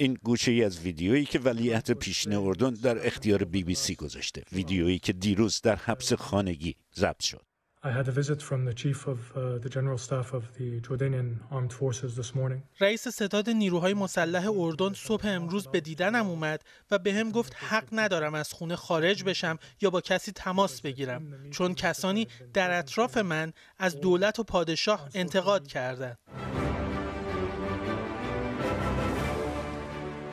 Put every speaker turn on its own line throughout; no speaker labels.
این گوشه ای از ویدیویی که ولیعت پیشین اردن در اختیار بی بی سی گذاشته ویدیویی که دیروز در حبس خانگی ضبط شد
uh, رئیس ستاد نیروهای مسلح اردن صبح امروز به دیدنم اومد و به هم گفت حق ندارم از خونه خارج بشم یا با کسی تماس بگیرم چون کسانی در اطراف من از دولت و پادشاه انتقاد کردند.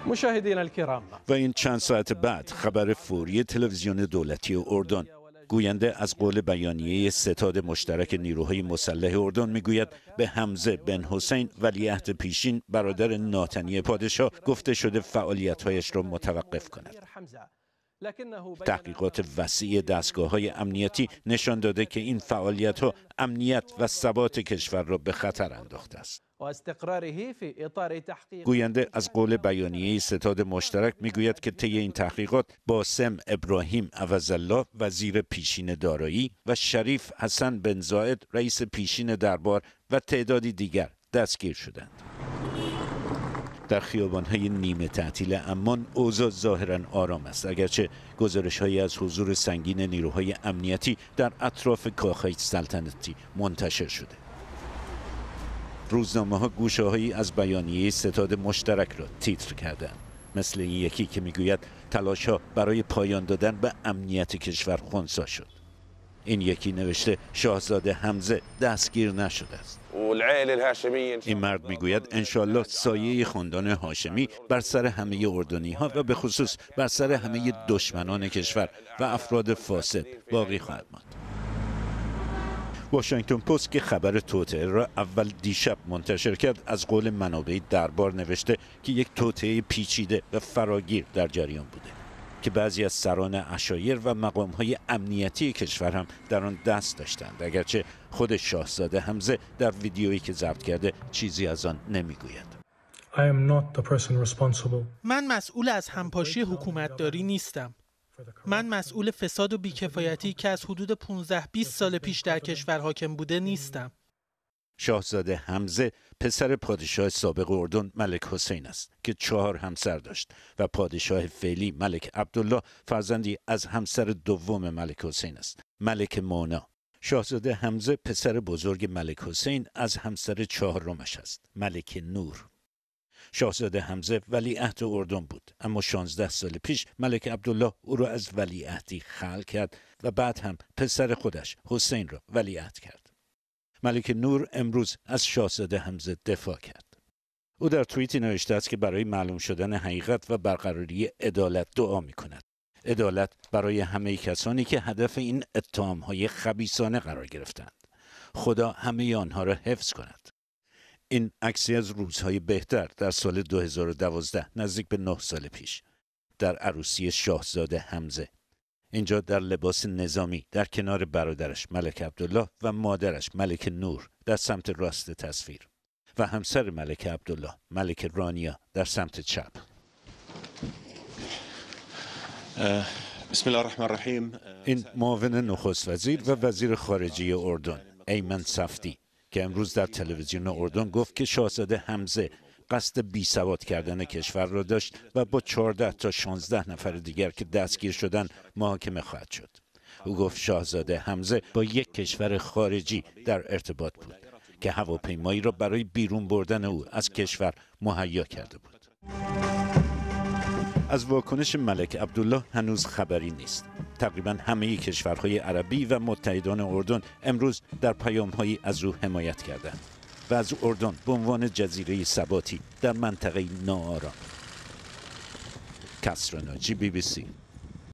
مشاهدین
و این چند ساعت بعد خبر فوری تلویزیون دولتی اردن گوینده از قول بیانیه ستاد مشترک نیروهای مسلح اردن میگوید به حمزه بن حسین ولیعهد پیشین برادر ناتنی پادشاه گفته شده فعالیتهایش را متوقف کند تحقیقات وسیع دستگاه های امنیتی نشان داده که این فعالیت ها امنیت و ثبات کشور را به خطر انداخته است گوینده از قول بیانیه ستاد مشترک میگوید که طی این تحقیقات باسم ابراهیم عوزالله وزیر پیشین دارایی و شریف حسن بن زاید رئیس پیشین دربار و تعدادی دیگر دستگیر شدند در خیابانهای نیمه تعطیل امان اوضاع ظاهرا آرام است اگرچه گزارش از حضور سنگین نیروهای امنیتی در اطراف کاخ سلطنتی منتشر شده روزنامه ها گوشه هایی از بیانیه ستاد مشترک را تیتر کردند مثل این یکی که میگوید تلاش ها برای پایان دادن به امنیت کشور خونسا شد این یکی نوشته شاهزاده حمزه دستگیر نشده است این مرد میگوید انشالله سایه خاندان هاشمی بر سر همه اردنی ها و به خصوص بر سر همه دشمنان کشور و افراد فاسد باقی خواهد ماند واشنگتن پست که خبر توطئه را اول دیشب منتشر کرد از قول منابعی دربار نوشته که یک توطعه پیچیده و فراگیر در جریان بوده که بعضی از سران اشایر و های امنیتی کشور هم در آن دست داشتند اگرچه خود شاهزاده همزه در ویدیویی که ضبط کرده چیزی از آن نمیگوید
من مسئول از همپاشی حکومتداری نیستم من مسئول فساد و بیکفایتی که از حدود 15 20 سال پیش در کشور حاکم بوده نیستم.
شاهزاده حمزه پسر پادشاه سابق اردن ملک حسین است که چهار همسر داشت و پادشاه فعلی ملک عبدالله فرزندی از همسر دوم ملک حسین است ملک مونا شاهزاده حمزه پسر بزرگ ملک حسین از همسر چهارمش است ملک نور شاهزاده حمزه ولیعهد اردن بود اما 16 سال پیش ملک عبدالله او را از ولیعهدی خل کرد و بعد هم پسر خودش حسین را ولیعهد کرد ملک نور امروز از شاهزاده حمزه دفاع کرد او در توییتی نوشته است که برای معلوم شدن حقیقت و برقراری عدالت دعا می کند. عدالت برای همه کسانی که هدف این های خبیسانه قرار گرفتند. خدا همه آنها را حفظ کند. این عکسی از روزهای بهتر در سال 2012 نزدیک به نه سال پیش در عروسی شاهزاده حمزه اینجا در لباس نظامی در کنار برادرش ملک عبدالله و مادرش ملک نور در سمت راست تصویر و همسر ملک عبدالله ملک رانیا در سمت چپ بسم الله الرحمن الرحیم این معاون نخست وزیر و وزیر خارجه اردن ایمن صفتی که امروز در تلویزیون اردن گفت که شاهزاده حمزه قصد بی سواد کردن کشور را داشت و با 14 تا 16 نفر دیگر که دستگیر شدن محاکمه خواهد شد. او گفت شاهزاده حمزه با یک کشور خارجی در ارتباط بود که هواپیمایی را برای بیرون بردن او از کشور مهیا کرده بود. از واکنش ملک عبدالله هنوز خبری نیست تقریبا همه کشورهای عربی و متحدان اردن امروز در پیامهایی از او حمایت کردند و از اردن به عنوان جزیره ثباتی در منطقه ناآرام کسرناجی جی بی بی سی